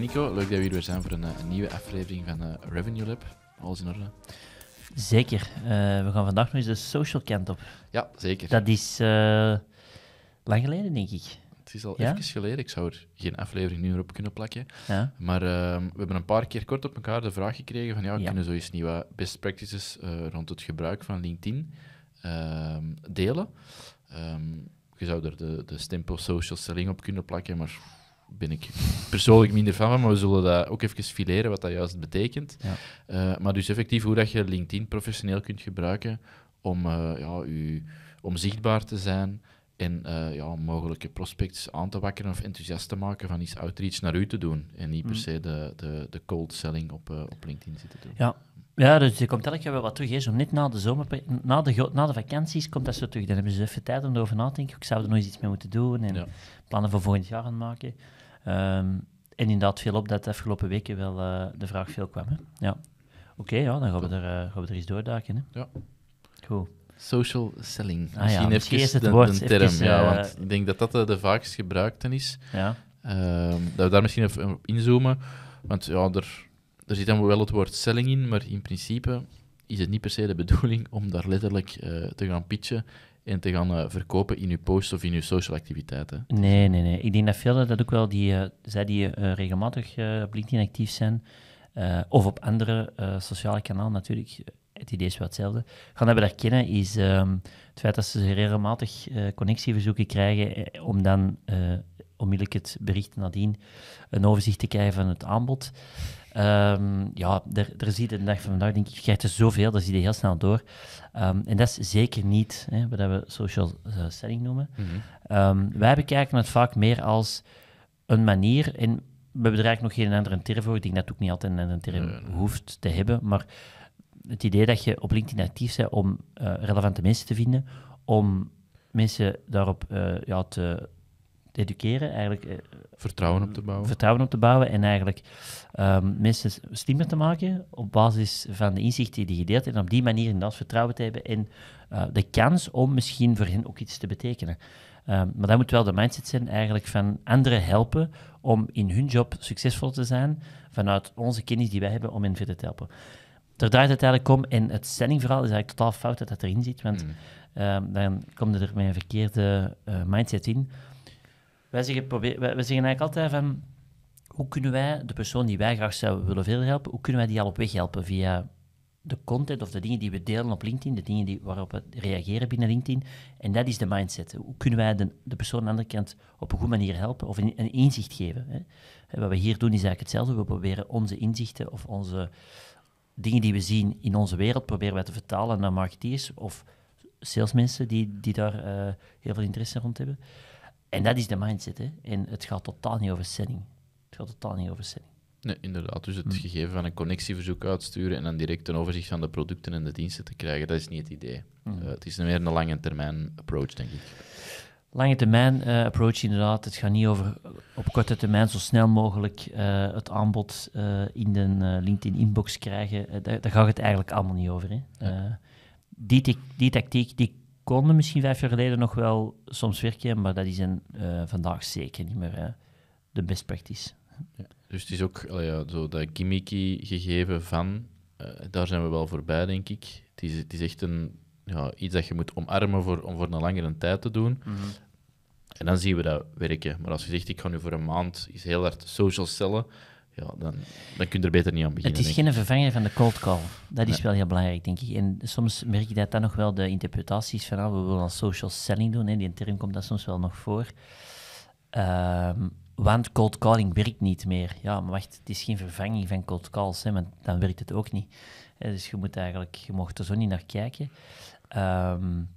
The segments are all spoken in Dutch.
Nico. Leuk dat we hier weer zijn voor een, eh, nieuwe aflevering van eh, Revenue Lab. Alles in orde? Zeker. Eh, we gaan vandaag nog eens de social kant op. Ja, zeker. Dat is lang geleden, denk ik. Het is al ja? even geleden. Ik zou er geen aflevering nu op kunnen plakken. Ja. Maar ehm, we hebben een paar keer kort op elkaar de vraag gekregen van ja, we ja. kunnen zoiets nieuwe best practices rond het gebruik van LinkedIn ehm, delen. Ehm, je zou er de, de stempel social selling op kunnen plakken, maar ben ik persoonlijk minder van, maar we zullen dat ook even fileren wat dat juist betekent. Ja. Eh, maar dus effectief hoe dat je LinkedIn professioneel kunt gebruiken om, uh, ja, u, om zichtbaar te zijn en eh, ja, mogelijke prospects aan te wakkeren of enthousiast te maken van iets outreach naar u te doen en niet per mm. se de, de, de cold selling op, op LinkedIn zitten doen. Ja, ja, dus je komt elk jaar wel wat terug. Hè. Zo net na de, zomer, na, de, na de vakanties komt dat zo terug. Dan hebben ze even tijd om erover na te denken. Ik zou er nog eens iets mee moeten doen en plannen voor volgend jaar aan maken. Um, en inderdaad viel op dat de afgelopen weken wel eh, de vraag veel kwam. Hè. Ja. Oké, ja, dan gaan we, er, eh, gaan we er eens doorduiken. Hè. Ja. Goed. Social selling. Ah, misschien, heb misschien even het de, woord, term. ja, eh, want ik denk dat dat de, de vaakst gebruikte is. Ja. Ehm, dat we daar misschien even inzoomen. Want ja, er er zit dan wel het woord selling in, maar in principe is het niet per se de bedoeling om daar letterlijk eh, te gaan pitchen en te gaan eh, verkopen in uw posts of in uw social activiteiten. Nee, nee, nee. Ik denk dat veel dat ook wel, die, eh, zij die regelmatig op LinkedIn actief zijn, of op andere sociale kanalen natuurlijk, het idee is wel hetzelfde, gaan hebben daar kennen, is ehm, het feit dat ze regelmatig connectieverzoeken krijgen om dan onmiddellijk het bericht nadien een overzicht te krijgen van het aanbod. Um, ja, er zie je de dag van vandaag, denk ik, je er zoveel, dat zie je heel snel door. Ehm, en dat is zeker niet hè, wat we social eh, selling noemen. Mhm. Ehm, wij bekijken het vaak meer als een manier, en we eigenlijk nog geen andere term voor, ik denk dat het ook niet altijd een andere term hoeft te hebben, maar het idee dat je op LinkedIn actief bent om eh, relevante mensen te vinden, om mensen daarop uh, ja, te, te educeren. Eigenlijk, eh, vertrouwen op te bouwen. Vertrouwen op te bouwen en eigenlijk um, mensen slimmer te maken op basis van de inzichten die gedeeld zijn En op die manier dat vertrouwen te hebben en eh, de kans om misschien voor hen ook iets te betekenen. Ehm, maar dat moet wel de mindset zijn eigenlijk van anderen helpen om in hun job succesvol te zijn vanuit onze kennis die wij hebben om hen verder te helpen. Daar draait het om en het stellingverhaal is eigenlijk totaal fout dat dat erin zit, want mm. um, dan komt er met een verkeerde eh, mindset in wij zeggen, probeer, zeggen eigenlijk altijd van, hoe kunnen wij de persoon die wij graag zouden willen helpen, hoe kunnen wij die al op weg helpen via de content of de dingen die we delen op LinkedIn, de dingen die, waarop we reageren binnen LinkedIn. En dat is de mindset. Hoe kunnen wij de, de persoon aan de andere kant op een goede manier helpen of een, inzicht geven? Hè? Wat we hier doen is eigenlijk hetzelfde. We proberen onze inzichten of onze dingen die we zien in onze wereld, proberen wij te vertalen naar marketeers of salesmensen die, die daar eh, heel veel interesse rond hebben. En dat is de mindset. Hè? En het gaat totaal niet over setting. Het gaat totaal niet over setting. Nee, inderdaad. Dus het hm. gegeven van een connectieverzoek uitsturen en dan direct een overzicht van de producten en de diensten te krijgen, dat is niet het idee. Hm. Eh, het is meer een lange termijn approach, denk ik. Lange termijn eh, approach, inderdaad. Het gaat niet over op korte termijn zo snel mogelijk eh, het aanbod in de LinkedIn-inbox krijgen. daar, gaat het eigenlijk allemaal niet over. Hè? die, die tactiek die konden misschien vijf jaar geleden nog wel soms werken, maar dat is een, eh, vandaag zeker niet meer de best practice. Ja. Dus het is ook ja, zo dat gimmicky gegeven van, eh, daar zijn we wel voorbij, denk ik. Het is, het is echt een, ja, iets dat je moet omarmen voor, om voor een langere tijd te doen. Mhm. En dan zien we dat werken. Maar als je zegt, ik ga nu voor een maand is heel hard social cellen, ja, dan, dan kun je er beter niet aan beginnen. Het is geen vervanging van de cold call. Dat is wel heel belangrijk, denk ik. En soms merk je dat dan nog wel de interpretaties van ah, we willen al social selling doen. Hè. Die term komt dat soms wel nog voor. Ehm, want cold calling werkt niet meer. Ja, maar wacht, het is geen vervanging van cold calls, hè, want dan werkt het ook niet. Dus je moet eigenlijk, je mocht er zo niet naar kijken. Um,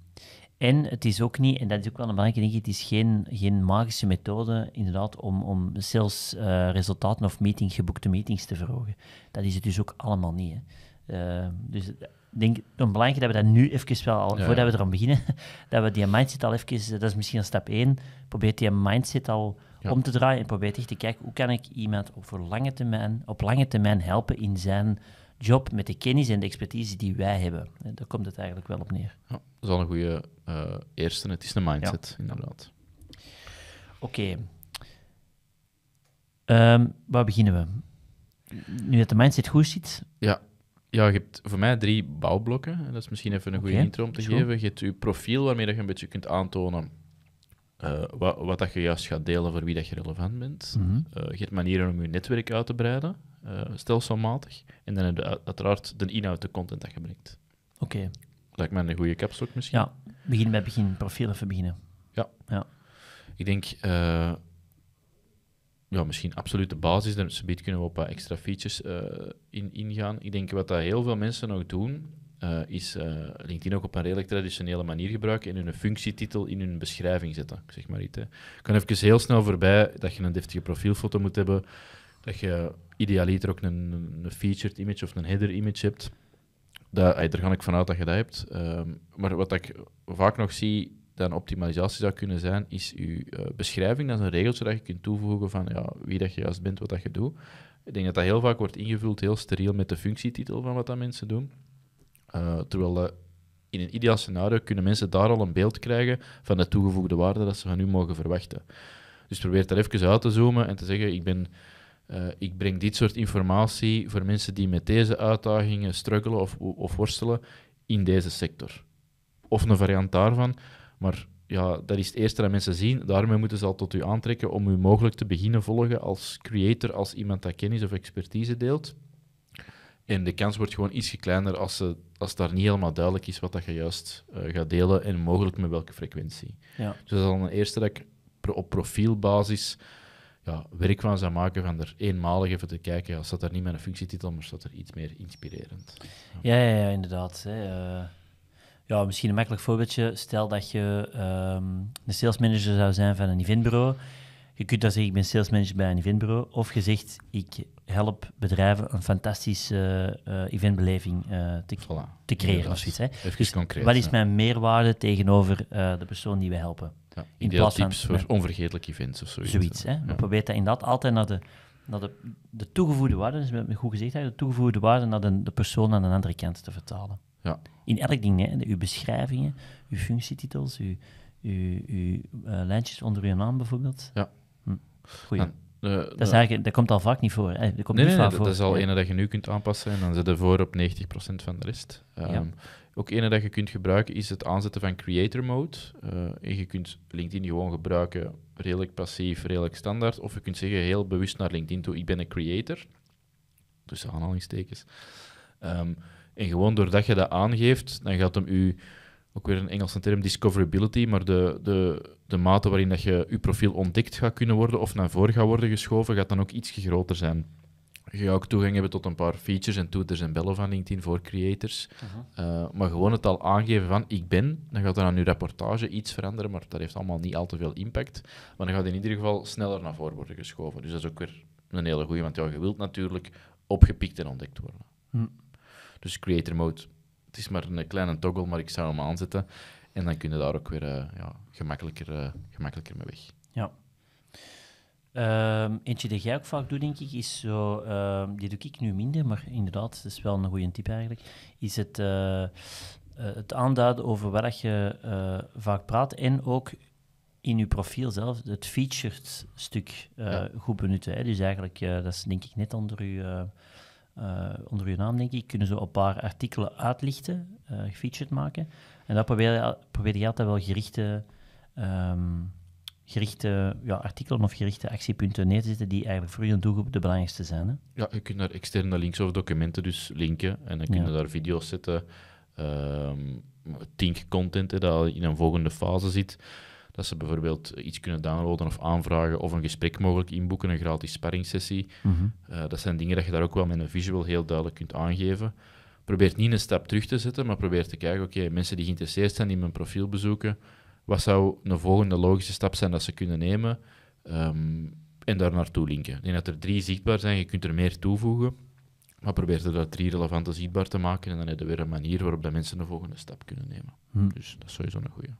en het is ook niet, en dat is ook wel een belangrijke ding, het is geen, geen magische methode inderdaad om, om salesresultaten eh, uh, of meeting, geboekte meetings te verhogen. Dat is het dus ook allemaal niet. Hè. Eh, dus ik denk het belangrijk dat we dat nu even wel, al, voordat we er aan beginnen, dat we die mindset al even, eh, dat is misschien al stap 1, probeer die mindset al om te draaien en probeer echt te kijken hoe kan ik iemand op, voor lange termijn, op lange termijn helpen in zijn job met de kennis en de expertise die wij hebben. Daar komt het eigenlijk wel op neer. Ja, dat is al een goede uh, eh, eerste. Het is een mindset, inderdaad. Oké. Ehm, waar beginnen we? Nu dat de mindset goed zit. Ja. ja, je hebt voor mij drie bouwblokken. Dat is misschien even een goede intro om te geven. Je hebt je profiel waarmee dat je een beetje kunt aantonen eh, wat, wat, dat je juist gaat delen voor wie dat je relevant bent. Mhm. Eh, je hebt manieren om je netwerk uit te breiden. Eh, stelselmatig. En dan heb je uiteraard de inhoud, de content dat je brengt. Oké. Okay. Lijkt mij een goede capstok misschien. Ja, begin bij begin, profiel even beginnen. Ja. ja. Ik denk, eh, ja, misschien absoluut de basis. Dan kunnen we op wat extra features eh, in, ingaan. Ik denk wat dat heel veel mensen nog doen, is LinkedIn ook op een redelijk traditionele manier gebruiken en hun functietitel in hun beschrijving zetten. Ik zeg maar iets. Ik kan even heel snel voorbij dat je een deftige profielfoto moet hebben, dat je idealiter ook een, een featured image of een header image hebt. daar ga ik vanuit dat je dat hebt. Ehm, maar wat ik vaak nog zie dat een optimalisatie zou kunnen zijn, is je eh, beschrijving. Dat is een regeltje zodat je kunt toevoegen van ja, wie dat je juist bent, wat dat je doet. Ik denk dat dat heel vaak wordt ingevuld, heel steriel, met de functietitel van wat dat mensen doen. Eh, terwijl in een ideaal scenario kunnen mensen daar al een beeld krijgen van de toegevoegde waarde dat ze van nu mogen verwachten. Dus probeer daar even uit te zoomen en te zeggen, ik ben eh, ik breng dit soort informatie voor mensen die met deze uitdagingen struggelen of, of worstelen in deze sector. Of een variant daarvan. Maar ja, dat is het eerste dat mensen zien. Daarmee moeten ze al tot u aantrekken om u mogelijk te beginnen volgen als creator, als iemand dat kennis of expertise deelt. En de kans wordt gewoon iets kleiner als, ze, als daar niet helemaal duidelijk is wat dat je juist eh, gaat delen en mogelijk met welke frequentie. Ja. Dus dat is al een eerste dat ik op profielbasis ja, werk van zou maken van er eenmalig even te kijken. als dat er niet met een functietitel, maar dat er iets meer inspirerend. Ja, ja, ja inderdaad. Hè. Eh, ja, misschien een makkelijk voorbeeldje. Stel dat je een ehm, de salesmanager zou zijn van een eventbureau. Je kunt dan zeggen, ik ben salesmanager bij een eventbureau. Of je zegt, ik help bedrijven een fantastische uh, eventbeleving eh, te, te creëren. Of zoiets, hè. Even dus concreet. Wat is mijn meerwaarde tegenover de persoon die we helpen? Ja, in voor nee, events of zoiets. Zoiets, hè. We proberen dat inderdaad altijd naar de, toegevoegde waarde, dus met goed gezegd, de toegevoegde waarde naar de, persoon aan de andere kant te vertalen. Ja. In elk ding, hè. uw beschrijvingen, uw functietitels, uw, uw, eh, lijntjes onder uw naam bijvoorbeeld. Ja. Hm. Goeie dat, komt al vaak niet voor. Dat, komt nee, niet dat dat is al ene dat je nu kunt aanpassen en dan zit je voor op 90% van de rest. Ehm, ook ene dat je kunt gebruiken is het aanzetten van creator mode. Eh, en je kunt LinkedIn gewoon gebruiken redelijk passief, redelijk standaard. Of je kunt zeggen heel bewust naar LinkedIn toe, ik ben een creator. Tussen aanhalingstekens. Um, en gewoon doordat je dat aangeeft, dan gaat hem u ook weer een Engelse term, discoverability, maar de, de, de mate waarin dat je je profiel ontdekt gaat kunnen worden of naar voren gaat worden geschoven, gaat dan ook ietsje groter zijn. Je gaat ook toegang hebben tot een paar features en toeters en bellen van LinkedIn voor creators. Eh, maar gewoon het al aangeven van ik ben, dan gaat er aan je rapportage iets veranderen, maar dat heeft allemaal niet al te veel impact. Maar dan gaat in ieder geval sneller naar voren worden geschoven. Dus dat is ook weer een hele goeie, want ja, je wilt natuurlijk opgepikt en ontdekt worden. Hm. Dus creator mode het is maar een kleine toggle, maar ik zou hem aanzetten. En dan kun je daar ook weer eh, ja, gemakkelijker, uh, gemakkelijker mee weg. Ja. Ehm, eentje die jij ook vaak doet, denk ik, is zo... Ehm, die doe ik nu minder, maar inderdaad, dat is wel een goede tip eigenlijk. Is het, eh, het aanduiden over waar je vaak praat en ook in je profiel zelf het featured stuk goed benutten. Hè? Dus eigenlijk, dat is denk ik net onder je eh, onder uw naam, denk ik, kunnen zo een paar artikelen uitlichten, eh, gefeatured maken. En dat probeer je, probeer je altijd wel gerichte, ehm, gerichte ja, artikelen of gerichte actiepunten neer te zetten die eigenlijk voor je doelgroep de belangrijkste zijn. Hè? Ja, je kunt daar externe links of documenten dus linken en dan kun je daar video's zetten. Um, ehm, think content, dat in een volgende fase zit. Dat ze bijvoorbeeld iets kunnen downloaden of aanvragen of een gesprek mogelijk inboeken, een gratis sparringsessie. Mm dat zijn dingen dat je daar ook wel met een visual heel duidelijk kunt aangeven. Probeer niet een stap terug te zetten, maar probeer te kijken, oké, mensen die geïnteresseerd zijn in mijn profiel bezoeken, wat zou een volgende logische stap zijn dat ze kunnen nemen ehm, en daar naartoe linken. Ik denk dat er drie zichtbaar zijn, je kunt er meer toevoegen, maar probeer er dat drie relevante zichtbaar te maken en dan heb je weer een manier waarop de mensen de volgende stap kunnen nemen. Mhm. Dus dat is sowieso een goede.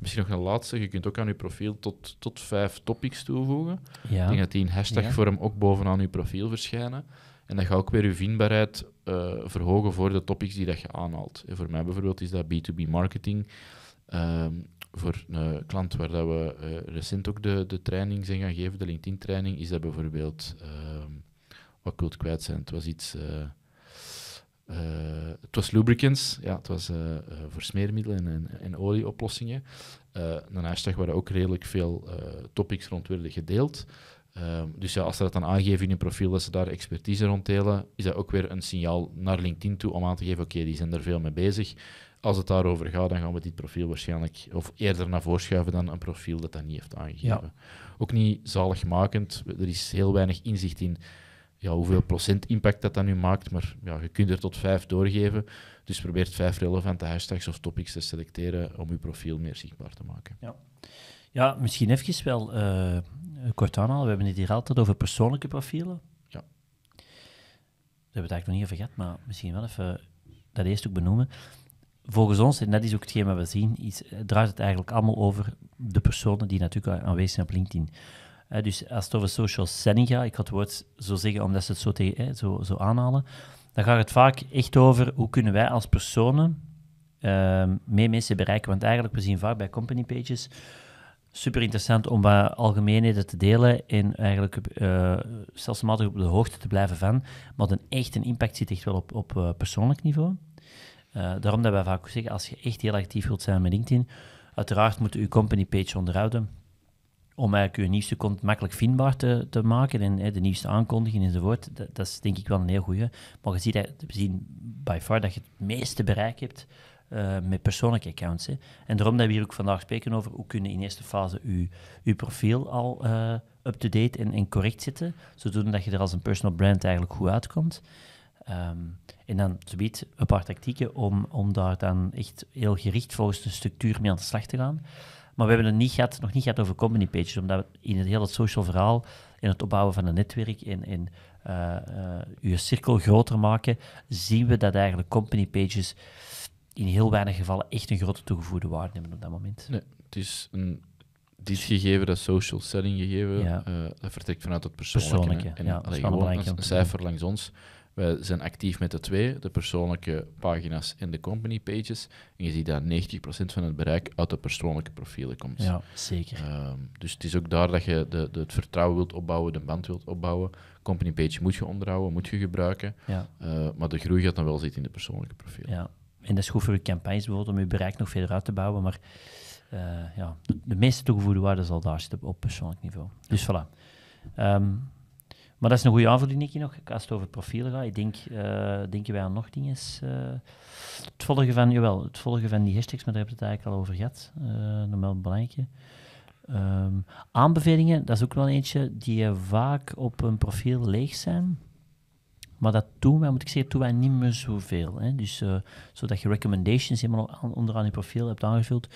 Misschien nog een laatste. Je kunt ook aan je profiel tot, tot vijf topics toevoegen. Ja. Ik denk dat die in hashtag-vorm ook bovenaan je profiel verschijnen. En dat gaat ook weer je vindbaarheid eh, verhogen voor de topics die dat je aanhaalt. voor mij bijvoorbeeld is dat B2B marketing. Ehm, voor een klant waar dat we eh, recent ook de, de training zijn gaan geven, de LinkedIn-training, is dat bijvoorbeeld... Um, wat ik kwijt zijn, het was iets... Eh, uh, het was lubricants, ja, het was eh, eh, voor smeermiddelen en, en, olieoplossingen. een hashtag waar ook redelijk veel topics rond werden gedeeld. Ehm, dus ja, als ze dat dan aangeven in hun profiel dat ze daar expertise rond delen, is dat ook weer een signaal naar LinkedIn toe om aan te geven: oké, die zijn er veel mee bezig. Als het daarover gaat, dan gaan we dit profiel waarschijnlijk of eerder naar voorschuiven schuiven dan een profiel dat dat niet heeft aangegeven. Ook niet zaligmakend, er is heel weinig inzicht in ja, hoeveel procent impact dat dan nu maakt, maar ja, je kunt er tot vijf doorgeven. Dus probeer vijf relevante hashtags of topics te selecteren om je profiel meer zichtbaar te maken. Ja, ja misschien even wel eh, kort aanhalen. We hebben het hier altijd over persoonlijke profielen. Ja. We hebben het eigenlijk nog niet over gehad, maar misschien wel even dat eerst ook benoemen. Volgens ons, en dat is ook hetgeen wat we zien, is, eh, draait het eigenlijk allemaal over de personen die natuurlijk aanwezig zijn op LinkedIn. Eh, dus als het over social selling gaat, ik ga het woord zo zeggen omdat ze het zo, tegen, eh, zo, zo aanhalen, dan gaat het vaak echt over hoe kunnen wij als personen uh, meer mensen bereiken. Want eigenlijk, we zien vaak bij company pages super interessant om bij algemeenheden te delen en eigenlijk uh, stelselmatig op de hoogte te blijven van. Maar een echt een impact zit echt wel op, op persoonlijk niveau. Uh, daarom dat wij vaak zeggen, als je echt heel actief wilt zijn met LinkedIn, uiteraard moet je je company page onderhouden om eigenlijk je nieuwste content makkelijk vindbaar te, te maken en hè, de nieuwste aankondigingen enzovoort. Dat, is denk ik wel een heel goede. Maar je ziet, dat, we zien by far dat je het meeste bereik hebt eh, met persoonlijke accounts. Hè. En daarom dat we hier ook vandaag spreken over hoe kunnen in eerste fase je, uw profiel al eh, up-to-date en, en, correct zetten, zodat dat je er als een personal brand eigenlijk goed uitkomt. Ehm, en dan biedt een paar tactieken om, om daar dan echt heel gericht volgens de structuur mee aan de slag te gaan. Maar we hebben het niet gehad, nog niet gehad over company pages, omdat in het hele social verhaal, in het opbouwen van een netwerk, in, in eh, eh, je cirkel groter maken, zien we dat eigenlijk company pages in heel weinig gevallen echt een grote toegevoegde waarde hebben op dat moment. Nee, het is een dit gegeven, dat social selling gegeven, ja. Eh, dat vertrekt vanuit het persoonlijke. persoonlijke en, ja, dat is belangrijk. een cijfer langs ons we zijn actief met de twee, de persoonlijke pagina's en de company pages. En je ziet dat 90% van het bereik uit de persoonlijke profielen komt. Ja, zeker. Ehm, dus het is ook daar dat je de, de, het vertrouwen wilt opbouwen, de band wilt opbouwen. Company page moet je onderhouden, moet je gebruiken. Ja. Eh, maar de groei gaat dan wel zitten in de persoonlijke profielen. Ja. En dat is goed voor je campagnes bijvoorbeeld, om je bereik nog verder uit te bouwen. Maar eh, ja, de, meeste toegevoegde waarde zal daar zitten op persoonlijk niveau. Dus voilà. Ehm, maar dat is een goede aanvulling, Nicky, nog. Als het over profielen gaat, ik denk, eh, denken wij aan nog dingen. Eh, het volgen van, jawel, het volgen van die hashtags, maar daar hebben we het eigenlijk al over gehad. Eh, normaal een ehm, aanbevelingen, dat is ook wel eentje die vaak op een profiel leeg zijn. Maar dat doen wij, moet ik zeggen, doen wij niet meer zoveel. Hè? Dus zodat je recommendations helemaal onderaan je profiel hebt aangevuld,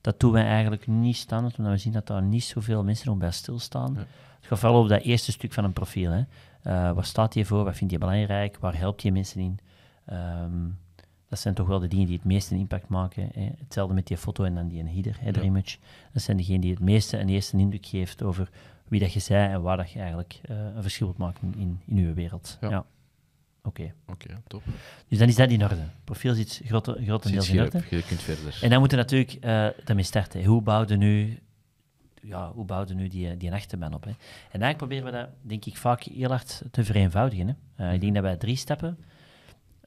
dat doen wij eigenlijk niet standaard, omdat we zien dat daar niet zoveel mensen nog bij stilstaan ga vooral op dat eerste stuk van een profiel. Hè. Eh, staat hier voor? Wat vind je belangrijk? Waar helpt je mensen in? Ehm, dat zijn toch wel de dingen die het meeste impact maken. Hè. Hetzelfde met die foto en dan die header, header image. Dat zijn degenen die het meeste en eerste indruk geeft over wie dat je zij en waar dat je eigenlijk eh, een verschil wilt maken in, in uw wereld. Ja. Oké. Oké, top. Dus dan is dat in orde. Profiel zit grotendeels in orde. Je kunt verder. En dan moeten we natuurlijk uh, daarmee starten. Hoe bouwde nu ja, hoe bouwde nu die, die man op? Hè? En eigenlijk proberen we dat, denk ik, vaak heel hard te vereenvoudigen. Hè? Eh, ik denk dat wij drie stappen...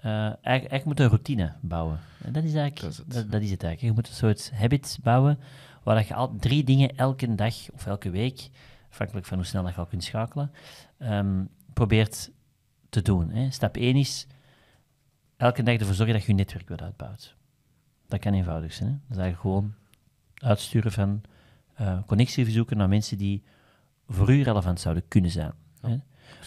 Uh, eh, moet een routine bouwen. En dat is eigenlijk dat is het, eigenlijk. Je moet een soort habits bouwen waar je al drie dingen elke dag of elke week, afhankelijk van hoe snel dat je al kunt schakelen, ehm, probeert te doen. Hè. Stap 1 is elke dag ervoor zorgen dat je je netwerk weer uitbouwt. Dat kan eenvoudig zijn. Hè. Dat is eigenlijk gewoon uitsturen van uh, eh, connectie verzoeken naar mensen die voor u relevant zouden kunnen zijn. Hè?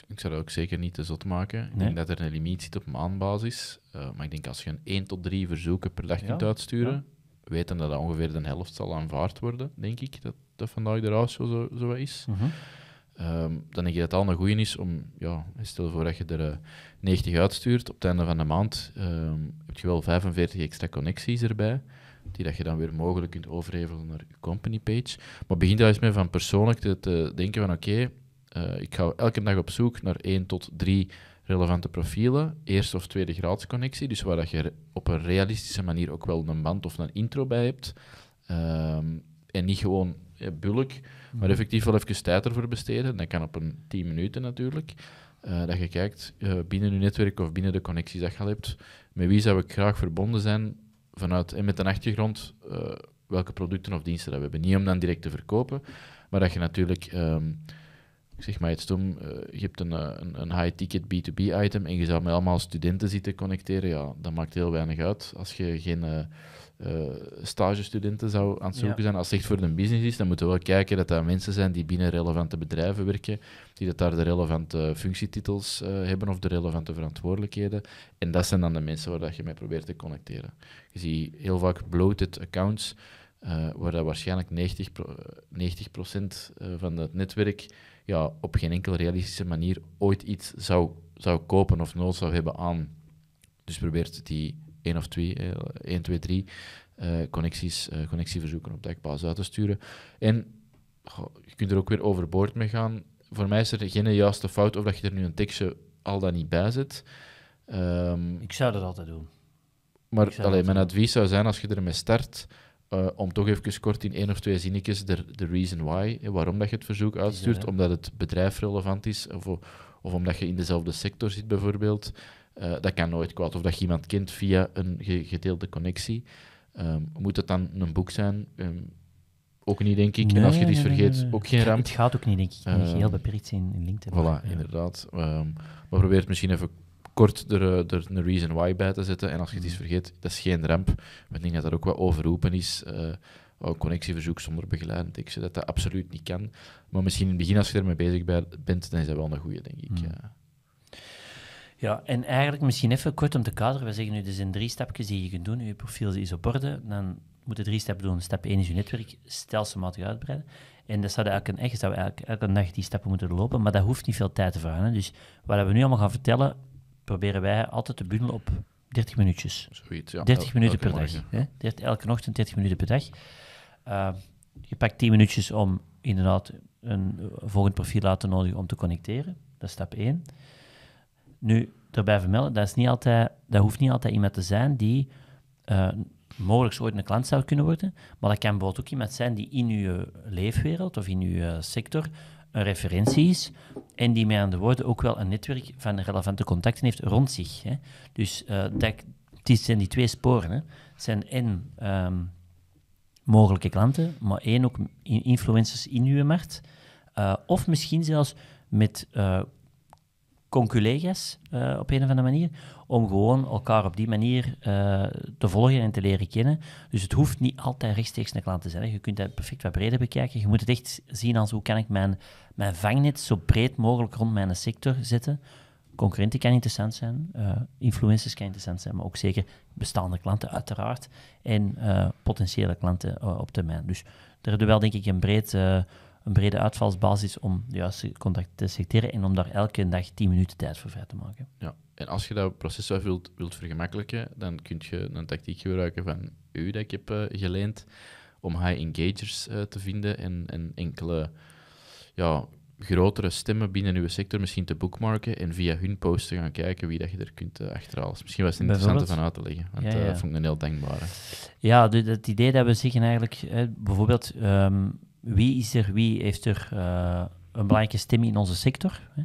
Ik zou dat ook zeker niet te zot maken. Ik denk dat er een limiet zit op maandbasis. Eh, maar ik denk als je een 1 tot 3 verzoeken per dag kunt uitsturen, weten dat, dat ongeveer de helft zal aanvaard worden, denk ik, dat, dat vandaag de ratio zo, zo is. Mhm. Ehm, dan denk je dat het al een goede is om, ja, stel voor dat je er uh, eh, 90 uitstuurt, op het einde van de maand ehm, heb je wel 45 extra connecties erbij die dat je dan weer mogelijk kunt overhevelen naar je company page. Maar begin daar eens mee van persoonlijk te, denken van oké, eh, ik ga elke dag op zoek naar één tot drie relevante profielen, eerste of tweede graads connectie, dus waar dat je op een realistische manier ook wel een band of een intro bij hebt. Ehm, en niet gewoon bulk, maar mhm. effectief wel even tijd ervoor besteden. Dat kan op een 10 minuten natuurlijk. Eh, dat je kijkt eh, binnen je netwerk of binnen de connecties dat je al hebt, met wie zou ik graag verbonden zijn vanuit en met een achtergrond eh, welke producten of diensten dat we hebben. Niet om dan direct te verkopen, maar dat je natuurlijk, ehm, ik zeg maar iets stom, eh, je hebt een, eh, een, een high-ticket B2B-item en je zou met allemaal studenten zitten connecteren. Ja, dat maakt heel weinig uit als je geen eh, stagestudenten zou aan het zoeken zijn. Als het echt voor een business is, dan moeten we wel kijken dat dat mensen zijn die binnen relevante bedrijven werken, die dat daar de relevante functietitels eh, hebben of de relevante verantwoordelijkheden. En dat zijn dan de mensen waar dat je mee probeert te connecteren. Je ziet heel vaak bloated accounts, uh, waar dat waarschijnlijk 90%, pro van het netwerk ja, op geen enkele realistische manier ooit iets zou, zou kopen of nood zou hebben aan. Dus probeert die één of twee, eh, één, 1, 2, 3 connecties, eh, connectieverzoeken op Dekbaas uit te sturen. En goh, je kunt er ook weer overboord mee gaan. Voor mij is er geen juiste fout of dat je er nu een tekstje al dan niet bij zet. Ehm, ik zou dat altijd doen. Maar mijn advies zou zijn als je ermee start, eh, om toch even kort in één of twee zinnetjes de, reason why, waarom dat je het verzoek uitstuurt, omdat het bedrijf relevant is, of, of omdat je in dezelfde sector zit bijvoorbeeld. Eh, dat kan nooit kwaad. Of dat je iemand kent via een gedeelde connectie. Ehm, moet het dan een boek zijn? Ehm, ook niet, denk ik. en als je dit iets vergeet, ook geen ramp. Het gaat ook niet, denk ik. Je ehm, heel beperkt zijn in LinkedIn. Voilà, ja. inderdaad. Um, maar probeer het misschien even kort er, eh, er, een reason why bij te zetten. En als je het mhm. vergeet, dat is geen ramp. ik denk dat dat ook wel overroepen is. Uh, connectieverzoek zonder begeleidend tekstje, dat dat absoluut niet kan. Maar misschien in het begin, als je ermee bezig bent, dan is dat wel een goede, denk ik. Mhm. Ja. Ja, en eigenlijk misschien even kort om te kaderen. We zeggen nu, er zijn drie stapjes die je kunt doen. Je profiel is op orde. Dan moet je drie stappen doen. Stap 1 is je netwerk stelselmatig uitbreiden. En dat zouden elke, echt, elke, elke dag die stappen moeten lopen. Maar dat hoeft niet veel tijd te vragen. Dus wat we nu allemaal gaan vertellen, proberen wij altijd te bundelen op 30 minuutjes. Zoiets, 30 minuten per dag. Hè? elke ochtend 30 minuten per dag. je pakt 10 minuutjes om inderdaad een volgend profiel uit te nodigen om te connecteren. Dat is stap 1. Nu, erbij vermelden, dat, is niet altijd, dat hoeft niet altijd iemand te zijn die uh, mogelijk ooit een klant zou kunnen worden, maar dat kan bijvoorbeeld ook iemand zijn die in uw leefwereld of in uw eh, sector een referentie is en die met andere woorden ook wel een netwerk van relevante contacten heeft rond zich. Hè. Dus eh, dat, het zijn die twee sporen. Hè. Het zijn en ehm, mogelijke klanten, maar één ook influencers in uw markt. of misschien zelfs met collega's eh, op een of andere manier, om gewoon elkaar op die manier eh, te volgen en te leren kennen. Dus het hoeft niet altijd rechtstreeks een klant te zijn. Je kunt dat perfect wat breder bekijken. Je moet het echt zien als hoe kan ik mijn, mijn vangnet zo breed mogelijk rond mijn sector zetten. Concurrenten kan interessant zijn, eh, influencers kan interessant zijn, maar ook zeker bestaande klanten uiteraard en potentiële klanten op termijn. Dus daar hebben wel denk ik een breed een brede uitvalsbasis om de juiste contacten te selecteren en om daar elke dag 10 minuten tijd voor vrij te maken. Ja, en als je dat proces zelf wilt, wilt vergemakkelijken, dan kun je een tactiek gebruiken van u dat ik heb eh, geleend om high engagers eh, te vinden en, en enkele ja, grotere stemmen binnen uw sector misschien te bookmarken en via hun posts te gaan kijken wie dat je er kunt eh, achterhalen. Dus misschien was het interessant van uit te leggen, want dat ja, ja. uh, vond ik een heel denkbare. Ja, het idee dat we zeggen eigenlijk, bijvoorbeeld ehm, wie is er, wie heeft er eh, een belangrijke stem in onze sector. Hè?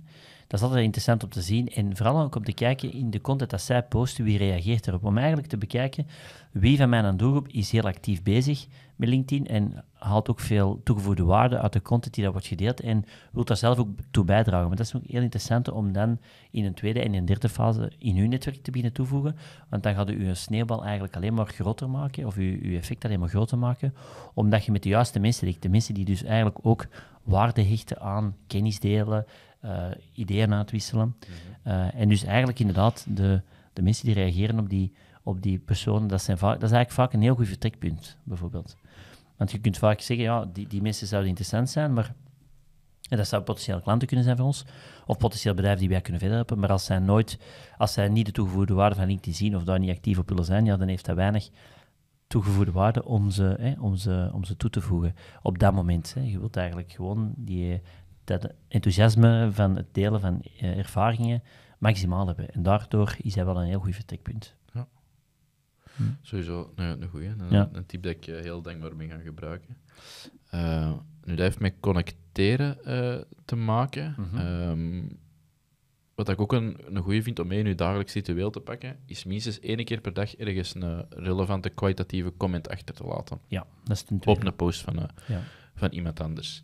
Dat is altijd interessant om te zien. En vooral ook om te kijken in de content dat zij posten, wie reageert erop. Om eigenlijk te bekijken wie van mijn doelgroep is heel actief bezig met LinkedIn en haalt ook veel toegevoegde waarde uit de content die daar wordt gedeeld en wilt daar zelf ook toe bijdragen. Maar dat is ook heel interessant om dan in een tweede en een derde fase in uw netwerk te beginnen toevoegen, want dan gaat u uw sneeuwbal eigenlijk alleen maar groter maken of uw, uw effect alleen maar groter maken, omdat je met de juiste mensen De mensen die dus eigenlijk ook waarde hechten aan kennis delen, eh, ideeën uitwisselen. Mm en dus eigenlijk inderdaad de, de mensen die reageren op die op die persoon, dat, zijn vaak, dat is eigenlijk vaak een heel goed vertrekpunt, bijvoorbeeld. Want je kunt vaak zeggen, ja, die, die mensen zouden interessant zijn, maar en dat zou potentiële klanten kunnen zijn voor ons, of potentieel bedrijven die wij kunnen verder helpen. Maar als zij nooit, als zij niet de toegevoegde waarde van LinkedIn zien of daar niet actief op willen zijn, ja, dan heeft dat weinig toegevoegde waarde om ze, hè, om ze, om ze toe te voegen op dat moment. Hè. Je wilt eigenlijk gewoon die, dat enthousiasme van het delen van eh, ervaringen maximaal hebben. En daardoor is hij wel een heel goed vertrekpunt. Sowieso een goeie. Een, ja. dat ik eh, heel dankbaar ben gaan gebruiken. Eh, nu, dat heeft met connecteren eh, te maken. Mhm. Ehm, wat ik ook een, een goede vind om mee in je dagelijks ritueel te pakken, is minstens één keer per dag ergens een relevante kwalitatieve comment achter te laten. Ja, dat is Op een post van, uh, van iemand anders.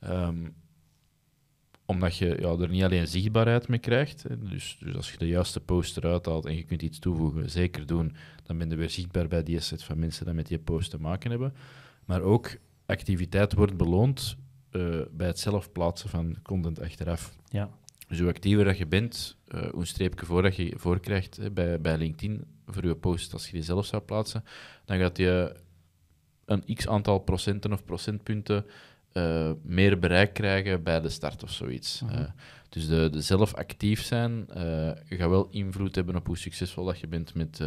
Ehm, omdat je ja, er niet alleen zichtbaarheid mee krijgt. Dus, dus als je de juiste post eruit haalt en je kunt iets toevoegen, zeker doen, dan ben je weer zichtbaar bij die set van mensen die met die post te maken hebben. Maar ook activiteit wordt beloond eh, bij het zelf plaatsen van content achteraf. Ja. Dus hoe actiever dat je bent, eh, hoe een streepje voor dat je voor krijgt bij, bij LinkedIn voor je post, als je die zelf zou plaatsen, dan gaat je een x aantal procenten of procentpunten eh, meer bereik krijgen bij de start of zoiets. Mhm. Eh, dus de, de, zelf actief zijn uh, gaat wel invloed hebben op hoe succesvol dat je bent met,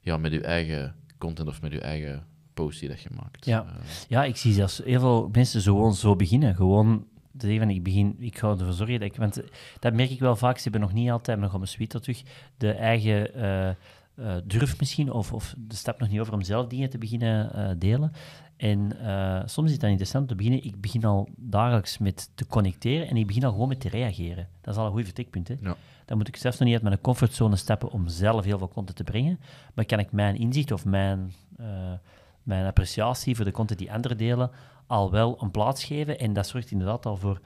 ja, met je eigen content of met je eigen post die dat je maakt. Ja, ja ik zie zelfs heel veel mensen gewoon zo beginnen. Gewoon te ik begin, ik ga ervoor zorgen dat ik... Want dat merk ik wel vaak, ze hebben nog niet altijd, nog op mijn suite terug, de eigen uh, durft misschien of, of de stap nog niet over om zelf dingen te beginnen eh, delen. En eh, soms is het dan interessant te beginnen. Ik begin al dagelijks met te connecteren en ik begin al gewoon met te reageren. Dat is al een goed vertrekpunt. Hè? Ja. Dan moet ik zelfs nog niet uit mijn comfortzone stappen om zelf heel veel content te brengen. Maar kan ik mijn inzicht of mijn, mijn appreciatie voor de content die anderen delen al wel een plaats geven? En dat zorgt inderdaad al voor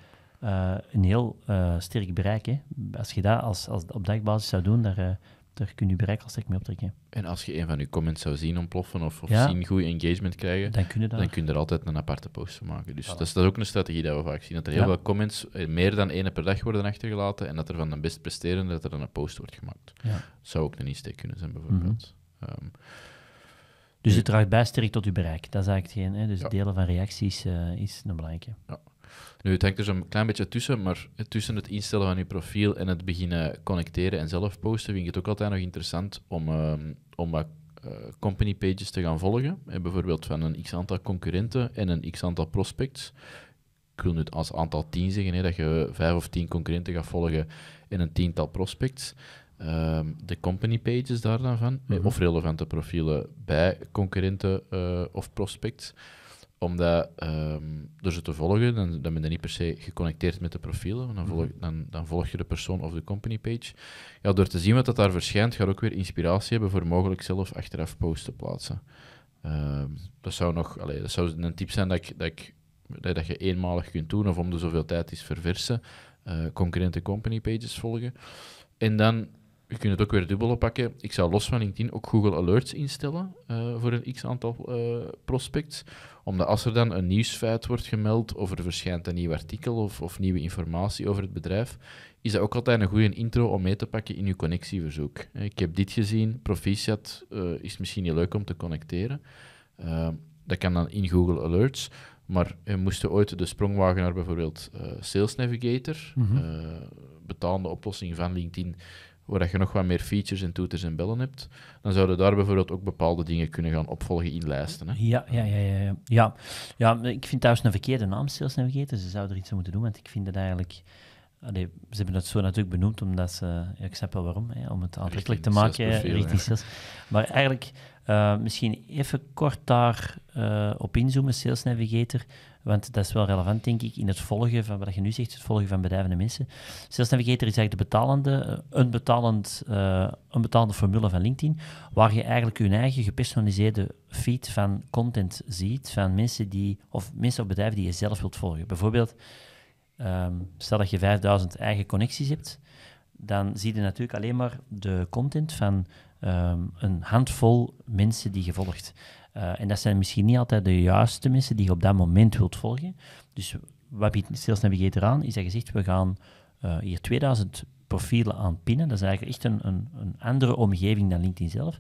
een heel sterk bereik. Hè? Als je dat als, als op dagbasis zou doen, daar daar kun je bereik al sterk mee optrekken. En als je een van je comments zou zien ontploffen of, of ja. zien goed engagement krijgen, dan kun, je dan kun je er altijd een aparte post van maken. Dus dat, is, ook een strategie dat we vaak zien. Dat er heel veel comments, eh, meer dan één per dag, worden achtergelaten en dat er van de best presterende dat er dan een post wordt gemaakt. zou ook een insteek kunnen zijn, bijvoorbeeld. Mhm. Ehm, dus het draagt bij tot uw bereik. Dat is eigenlijk hetgeen. Hè? Dus delen van reacties eh, is een belangrijke. Ja. Nu, het hangt dus een klein beetje tussen, maar tussen het instellen van je profiel en het beginnen connecteren en zelf posten, vind ik het ook altijd nog interessant om, ehm, om wat eh, company pages te gaan volgen. bijvoorbeeld van een x aantal concurrenten en een x aantal prospects. Ik wil nu als aantal tien zeggen, hè, dat je vijf of tien concurrenten gaat volgen en een tiental prospects. Ehm, de company pages daar dan van, mhm. of relevante profielen bij concurrenten eh, of prospects om dat ehm, door ze te volgen, dan, ben je niet per se geconnecteerd met de profielen. Dan volg, mhm. dan, dan volg je de persoon of de company page. Ja, door te zien wat dat daar verschijnt, ga je ook weer inspiratie hebben voor mogelijk zelf achteraf posts te plaatsen. Ehm, dat zou nog dat zou een tip zijn dat, ik, dat, dat je eenmalig kunt doen of om de zoveel tijd is verversen. Eh, concurrente company pages volgen. En dan je kunt het ook weer dubbel oppakken. Ik zou los van LinkedIn ook Google Alerts instellen eh, voor een x-aantal eh, prospects. Omdat als er dan een nieuwsfeit wordt gemeld of er verschijnt een nieuw artikel of, of nieuwe informatie over het bedrijf, is dat ook altijd een goede intro om mee te pakken in je connectieverzoek. Ik heb dit gezien, Proficiat eh, is misschien niet leuk om te connecteren. dat kan dan in Google Alerts. Maar we moesten ooit de sprongwagen naar bijvoorbeeld Sales Navigator, mm betaalde oplossing van LinkedIn, waar je nog wat meer features en toeters en bellen hebt, dan zouden daar bijvoorbeeld ook bepaalde dingen kunnen gaan opvolgen in lijsten. Hè? Ja, ja, ja, ja, ja. ja, ik vind trouwens een verkeerde naam Sales Navigator. Ze zouden er iets aan moeten doen, want ik vind dat eigenlijk... ze hebben dat zo natuurlijk benoemd, omdat ze... ik snap wel waarom, hè, om het aantrekkelijk te maken richting sales. Maar eigenlijk, eh, misschien even kort daar eh, op inzoomen, Sales Navigator. Want dat is wel relevant, denk ik, in het volgen van wat je nu zegt, het volgen van bedrijven en mensen. Sales Navigator is eigenlijk de betalende, eh, een, betalend, eh, een betalende formule van LinkedIn, waar je eigenlijk je eigen gepersonaliseerde feed van content ziet van mensen die, of mensen of bedrijven die je zelf wilt volgen. Bijvoorbeeld, ehm, stel dat je 5000 eigen connecties hebt, dan zie je natuurlijk alleen maar de content van ehm, een handvol mensen die je volgt. Eh, en dat zijn misschien niet altijd de juiste mensen die je op dat moment wilt volgen. Dus wat biedt Sales Navigator aan, is dat je zegt, we gaan eh, hier 2000 profielen aan pinnen. Dat is eigenlijk echt een, een, een andere omgeving dan LinkedIn zelf.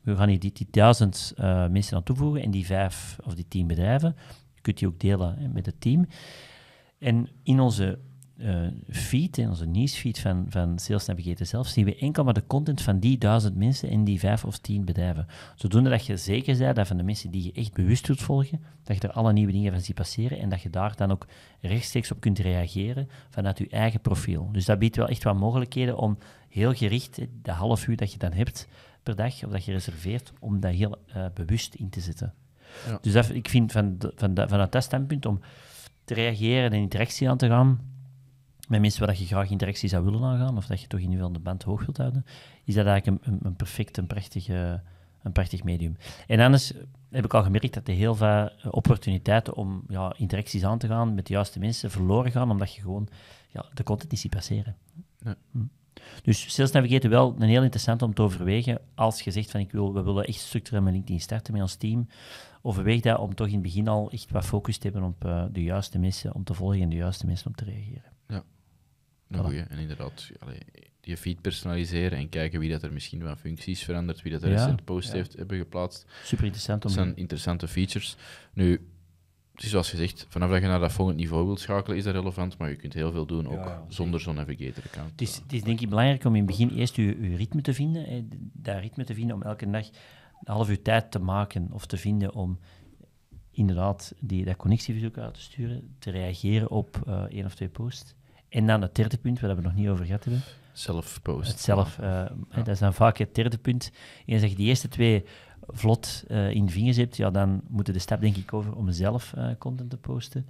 We gaan hier die, die duizend eh, mensen aan toevoegen en die vijf of die tien bedrijven, je kunt die ook delen met het team. En in onze uh, feed, in onze nieuwsfeed van, van Sales Navigator zelf, zien we enkel maar de content van die duizend mensen in die vijf of tien bedrijven. Zodoende dat je zeker bent dat van de mensen die je echt bewust doet volgen, dat je er alle nieuwe dingen van ziet passeren en dat je daar dan ook rechtstreeks op kunt reageren vanuit je eigen profiel. Dus dat biedt wel echt wat mogelijkheden om heel gericht, de half uur dat je dan hebt per dag, of dat je reserveert, om daar heel eh, bewust in te zetten. Dus ik vind van, van vanuit dat standpunt om te reageren en interactie aan te gaan, met mensen waar je graag interacties zou willen aangaan, of dat je toch in ieder geval de band hoog wilt houden, is dat eigenlijk een, een perfect, een, prachtige, een prachtig medium. En anders heb ik al gemerkt dat er heel veel opportuniteiten om ja, interacties aan te gaan met de juiste mensen verloren gaan, omdat je gewoon ja, de content niet ziet passeren. Hm. Dus Sales Navigator wel een heel interessant om te overwegen. Als je zegt van ik wil, we willen echt structureel met LinkedIn starten met ons team, overweeg dat om toch in het begin al echt wat focus te hebben op eh, de juiste mensen om te volgen en de juiste mensen om te reageren. Een goeie. En inderdaad, allee, je feed personaliseren en kijken wie dat er misschien wel functies verandert, wie dat er recent post heeft hebben geplaatst. Super interessant om. Dat zijn interessante features. Nu, het is zoals gezegd, vanaf dat je naar dat volgende niveau wilt schakelen, is dat relevant, maar je kunt heel veel doen ook zonder zo'n navigator-account. Eh. Het is, denk ik belangrijk om in het begin eerst je, ritme te vinden, dat ritme te vinden om elke dag een half uur tijd te maken of te vinden om inderdaad die, dat connectieverzoek uit te sturen, te reageren op uh, één of twee posts. En dan het derde punt, waar we nog niet over gehad hebben. post Het zelf. Uh, dat is dan vaak het derde punt. En als je die eerste twee vlot uh, in vingers hebt, ja, dan moeten de stap denk ik over om zelf eh, content te posten.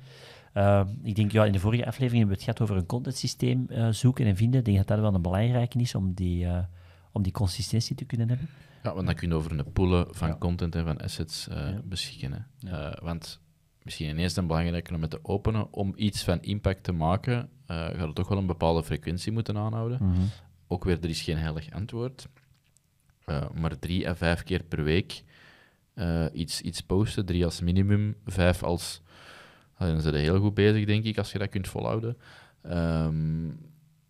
ik denk, ja, in de vorige aflevering hebben we het gehad over een contentsysteem zoeken en vinden. Ik denk dat dat wel een belangrijke is om die, om die consistentie te kunnen hebben. Ja, want dan kun je over een poolen van content en van assets beschikken. Hè. want misschien ineens een belangrijke om het te openen, om iets van impact te maken, uh, gaat het toch wel een bepaalde frequentie moeten aanhouden. Mhm. Ook weer, er is geen heilig antwoord. Eh, maar drie à vijf keer per week eh, iets, iets posten. Drie als minimum, vijf als... Dan zijn ze heel goed bezig, denk ik, als je dat kunt volhouden. Ehm,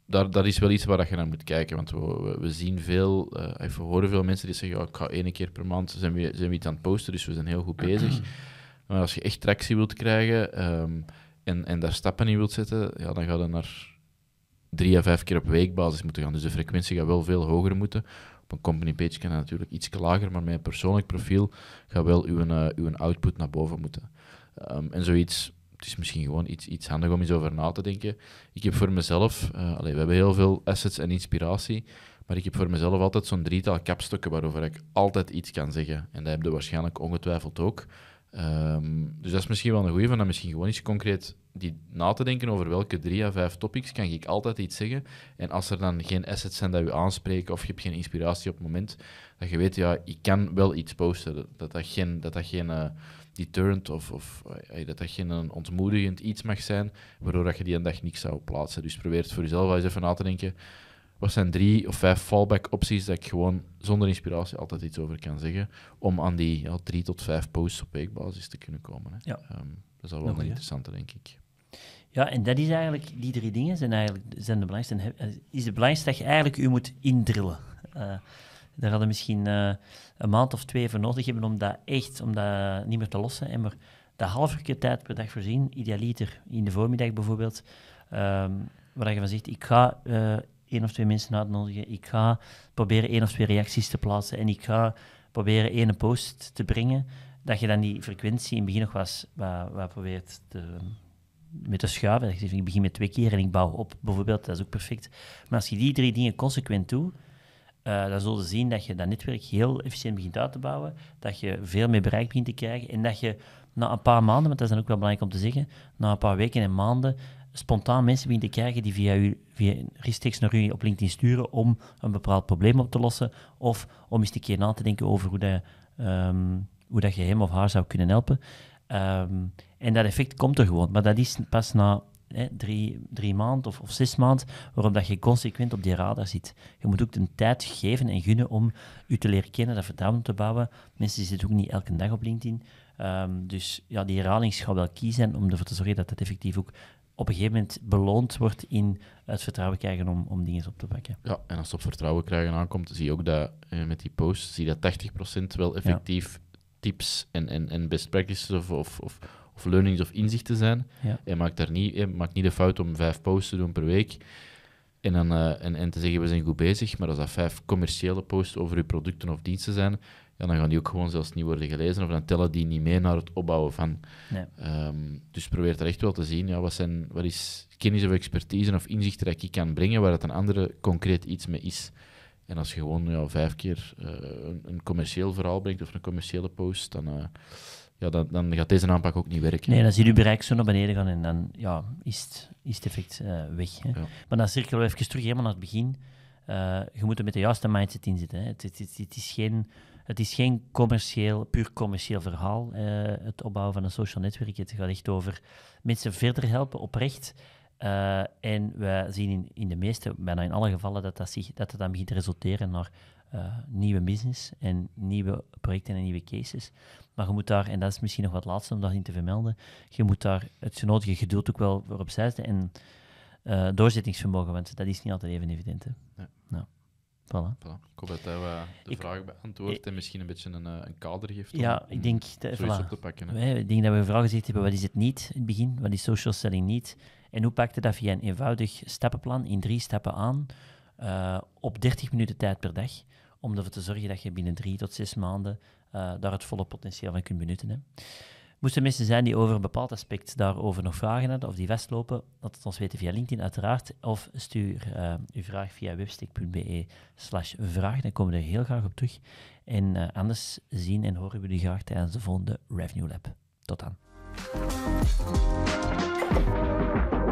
daar, dat is wel iets waar je naar moet kijken. Want we, we zien veel, we horen veel mensen die zeggen: oh, Ik ga één keer per maand zijn zijn we iets aan het posten, dus we zijn heel goed bezig. Maar als je echt tractie wilt krijgen ehm, en, en daar stappen in wilt zetten, ja, dan ga je naar drie à vijf keer op weekbasis moeten gaan. Dus de frequentie gaat wel veel hoger moeten. Op een company page kan natuurlijk iets lager, maar met een persoonlijk profiel gaat wel uw, uh, uw output naar boven moeten. Ehm, en zoiets, het is misschien gewoon iets, iets handig om eens over na te denken. Ik heb voor mezelf, eh, we hebben heel veel assets en inspiratie, maar ik heb voor mezelf altijd zo'n drietal kapstukken waarover ik altijd iets kan zeggen. En dat heb je waarschijnlijk ongetwijfeld ook. Ehm, dus dat is misschien wel een goeie van dan misschien gewoon eens concreet die, na te denken over welke drie à vijf topics kan ik altijd iets zeggen. En als er dan geen assets zijn dat u aanspreken of je hebt geen inspiratie op het moment, dat je weet, ja, ik kan wel iets posten. Dat dat geen, dat dat geen eh, deterrent of, of eh, dat dat geen een eh, ontmoedigend iets mag zijn, waardoor dat je die een dag niks zou plaatsen. Dus probeer het voor jezelf eens even na te denken wat zijn drie of vijf fallback opties dat ik gewoon zonder inspiratie altijd iets over kan zeggen, om aan die ja, drie tot vijf posts op weekbasis te kunnen komen. Hè. Ja. Ehm, dat is al wel een interessante, denk ik. Ja, en dat is eigenlijk, die drie dingen zijn eigenlijk zijn de belangrijkste. Eh, is de belangrijkste dat je eigenlijk u moet indrillen. Eh, daar hadden we misschien eh, een maand of twee voor nodig hebben om dat echt, om dat niet meer te lossen. En maar dat half keer tijd per dag voorzien, idealiter in de voormiddag bijvoorbeeld, um, waar je van zegt, ik ga één of twee mensen uitnodigen. Ik ga proberen één of twee reacties te plaatsen. En ik ga proberen één post te brengen. Dat je dan die frequentie in het begin nog was, waar, probeert te, met te schuiven. Dat je zegt, ik begin met twee keer en ik bouw op, bijvoorbeeld. Dat is ook perfect. Maar als je die drie dingen consequent doet, eh, dan zul je zien dat je dat netwerk heel efficiënt begint uit te bouwen. Dat je veel meer bereik begint te krijgen. En dat je na een paar maanden, want dat is dan ook wel belangrijk om te zeggen, na een paar weken en maanden spontaan mensen binnen te krijgen die via, u, via rechtstreeks naar u op LinkedIn sturen om een bepaald probleem op te lossen of om eens een keer na te denken over hoe, dat, um, hoe dat je hem of haar zou kunnen helpen. Ehm, en dat effect komt er gewoon, maar dat is pas na hè, drie, drie maanden of, of zes maanden waarom dat je consequent op die radar zit. Je moet ook de tijd geven en gunnen om u te leren kennen, dat vertrouwen te bouwen. Mensen zitten ook niet elke dag op LinkedIn. Ehm, dus ja, die herhaling kiezen wel key om ervoor te zorgen dat dat effectief ook op een gegeven moment beloond wordt in het vertrouwen krijgen om, om dingen op te pakken. Ja, en als het op vertrouwen krijgen aankomt, zie je ook dat eh, met die posts, zie je dat 80% wel effectief tips en, en, en best practices of, of, of, learnings of inzichten zijn. Ja. En maakt daar niet, je maakt niet de fout om vijf posts te doen per week. En, dan, eh, en, en te zeggen, we zijn goed bezig, maar als dat vijf commerciële posts over uw producten of diensten zijn, ja, dan gaan die ook gewoon zelfs niet worden gelezen of dan tellen die niet mee naar het opbouwen van. Ehm, dus probeer er echt wel te zien, ja, wat, zijn, wat is kennis of expertise of inzicht dat ik kan brengen waar dat een andere concreet iets mee is. En als je gewoon ja, vijf keer eh, een, een, commercieel verhaal brengt of een commerciële post, dan, eh, ja, dan, dan, gaat deze aanpak ook niet werken. Nee, dan zie je bereik zo naar beneden gaan en dan ja, is, het, is effect eh, weg. Hè? Maar dan cirkelen we even terug helemaal naar het begin. je moet er met de juiste mindset in zitten. Hè? het, is geen het is geen commercieel, puur commercieel verhaal, eh, het opbouwen van een social netwerk. Het gaat echt over mensen verder helpen, oprecht. Eh, en we zien in, in de meeste, bijna in alle gevallen, dat dat, zich, dat het dan begint te resulteren naar eh, nieuwe business en nieuwe projecten en nieuwe cases. Maar je moet daar, en dat is misschien nog wat laatste om dat in te vermelden, je moet daar het nodige geduld ook wel voor opzij zetten en doorzettingsvermogen, want dat is niet altijd even evident. Hè. Ja. Voilà. voilà. Ik hoop dat hij eh, de vraag beantwoordt en misschien een beetje een, eh, een kader geeft. Om, ja, ik denk, mm, dat, voilà. op te pakken, ik denk dat we een vraag gezegd hebben: wat is het niet in het begin? Wat is social selling niet? En hoe pakte dat via een eenvoudig stappenplan in drie stappen aan eh, op 30 minuten tijd per dag? Om ervoor te zorgen dat je binnen drie tot zes maanden daar het volle potentieel van kunt benutten. Hè? Moesten mensen zijn die over een bepaald aspect daarover nog vragen hebben of die vastlopen, laat het ons weten via LinkedIn uiteraard. Of stuur eh, uw vraag via webstick.be slash vraag. Dan komen we er heel graag op terug. En eh, anders zien en horen we u graag tijdens de volgende Revenue Lab. Tot dan.